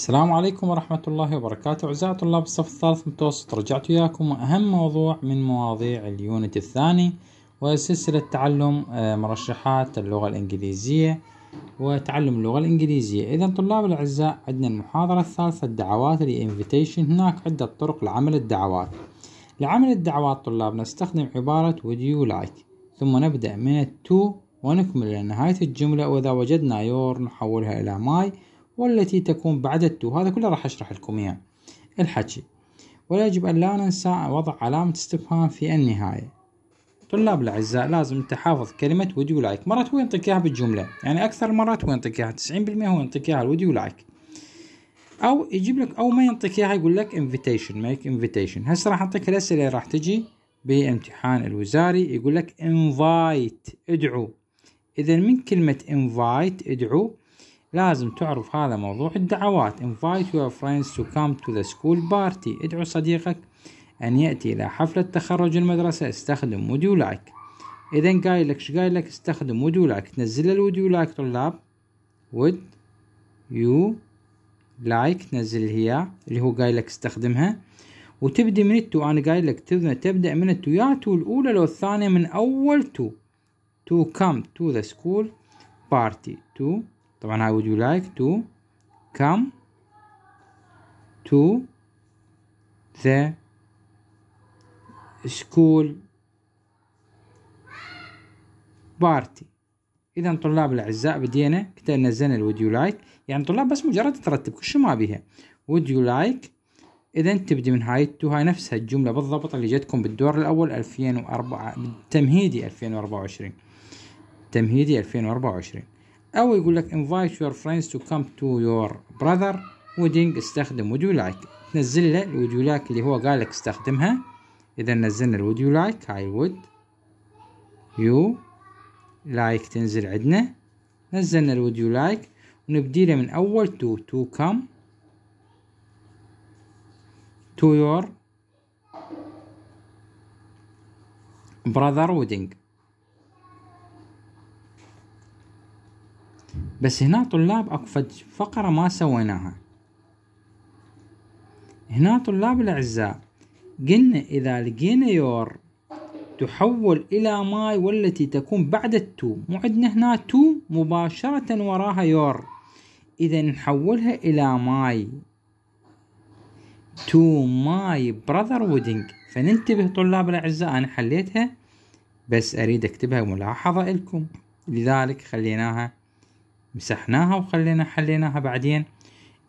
السلام عليكم ورحمة الله وبركاته أعزائي طلاب الصف الثالث متوسط رجعت وياكم أهم موضوع من مواضيع اليونت الثاني وسلسلة تعلم آه، مرشحات اللغة الإنجليزية وتعلم اللغة الإنجليزية إذا طلاب الأعزاء عندنا المحاضرة الثالثة الدعوات الانفيتيشن هناك عدة طرق لعمل الدعوات لعمل الدعوات طلاب نستخدم عبارة would you like ثم نبدأ من التو ونكمل إلى نهاية الجملة وإذا وجدنا يور نحولها إلى ماي والتي تكون بعد التو هذا كله راح أشرح لكم إياه الحكي ولا يجب أن لا ننسى وضع علامة استفهام في النهاية طلاب الأعزاء لازم تحافظ كلمة وديو لايك مرات هو ينطيك إياها بالجملة يعني أكثر مرات هو ينطيك إياها 90% هو ينطيك إياها would لايك أو يجيب لك أو ما ينطيك إياها يقول لك انفيتيشن ميك انفيتيشن هسه راح أعطيك الأسئلة راح تجي بامتحان الوزاري يقول لك انفايت ادعو إذا من كلمة انفايت ادعو لازم تعرف هذا موضوع الدعوات invite your friends to come to the school party ادعو صديقك أن يأتي إلى حفلة تخرج المدرسة استخدم would you like إذا قايل لك شو قايل لك استخدم would you like تنزل ال would you like طلاب would you like تنزل هي اللي هو قايل لك استخدمها وتبدي من التو أنا قايل لك تبدأ من التو يا تو الأولى لو الثانية من أول تو to come to the school party to طبعا هاي would you like to come to the school party اذا طلاب الاعزاء بدينا كتبنا نزلنا الود يو لايك يعني طلاب بس مجرد ترتب كل شيء ما بيها would you like اذا تبدي من هاي تو هاي نفسها الجمله بالضبط اللي جتكم بالدور الاول 2004 تمهيدي 2024 تمهيدي 2024 او يقول لك invite your friends to come to your brother wedding استخدم would you like تنزل له would you like اللي هو قالك استخدمها اذا نزلنا would you like I would you like تنزل عندنا نزلنا would you like ونبديله من اول to to come to your brother wedding بس هنا طلاب أقفد فقرة ما سويناها هنا طلاب الأعزاء قلنا إذا لقينا يور تحول إلى ماي والتي تكون بعد التو مو عندنا هنا تو مباشرة وراها يور إذا نحولها إلى ماي تو ماي براذر ويدنج فننتبه طلاب الأعزاء أنا حليتها بس أريد أكتبها ملاحظة لكم لذلك خليناها مسحناها وخلينا حليناها بعدين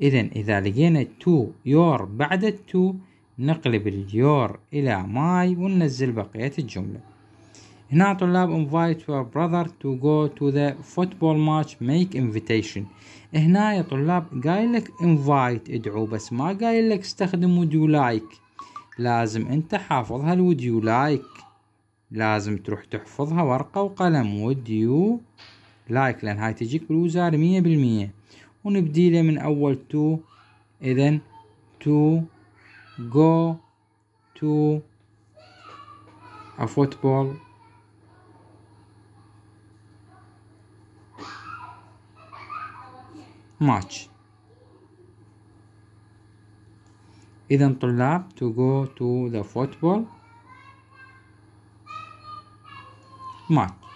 اذا اذا لقينا تو يور بعد التو نقلب اليور الى ماي وننزل بقية الجملة هنا طلاب invite your brother to go to the football match make invitation هنا يا طلاب قايل لك invite ادعو بس ما قايل لك استخدم would you like لازم انت حافظها ال would you like لازم تروح تحفظها ورقة وقلم would you لايك لان هاي تجيك بالوزارة مية بالمية ونبديله من اول تو اذا تو جو تو ا فوتبول ماتش اذا طلاب تو جو تو ذا فوتبول ماتش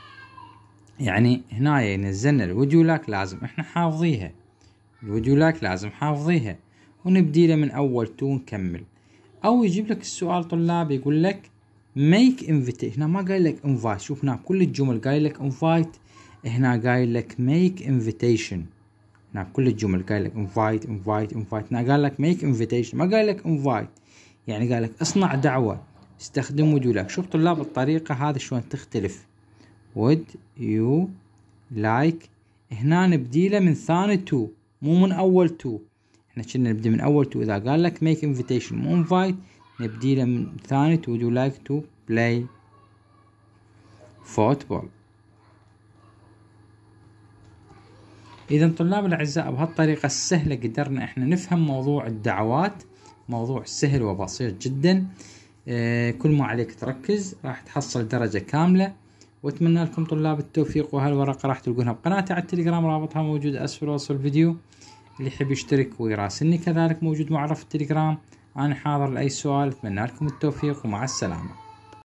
يعني هنا نزلنا لاك لازم احنا حافظيها لاك لازم حافظيها ونبديله من اول تو نكمل او يجيب لك السؤال طلاب يقول لك ميك انفيت هنا ما قايل لك انفايت شوف هنا بكل الجمل قايل لك انفايت هنا قايل لك ميك انفيتيشن هنا بكل الجمل قايل لك انفايت انفايت انفايت هنا قال لك ميك انفيتيشن ما قايل لك انفايت يعني قال لك اصنع دعوه استخدم لاك شوف طلاب الطريقه هذه شلون تختلف would you like هنا نبديله من ثاني تو مو من اول تو احنا كنا نبدي من اول تو اذا قال لك make invitation مو invite نبديله من ثاني تو would you like to play football إذا طلاب الأعزاء بهالطريقة السهلة قدرنا إحنا نفهم موضوع الدعوات موضوع سهل وبسيط جدا إيه، كل ما عليك تركز راح تحصل درجة كاملة واتمنى لكم طلاب التوفيق وهالورقة راح تلقونها بقناتي على التليجرام رابطها موجود اسفل وصف الفيديو اللي يحب يشترك ويراسلني كذلك موجود معرف التليجرام انا حاضر لاي سؤال اتمنى لكم التوفيق ومع السلامه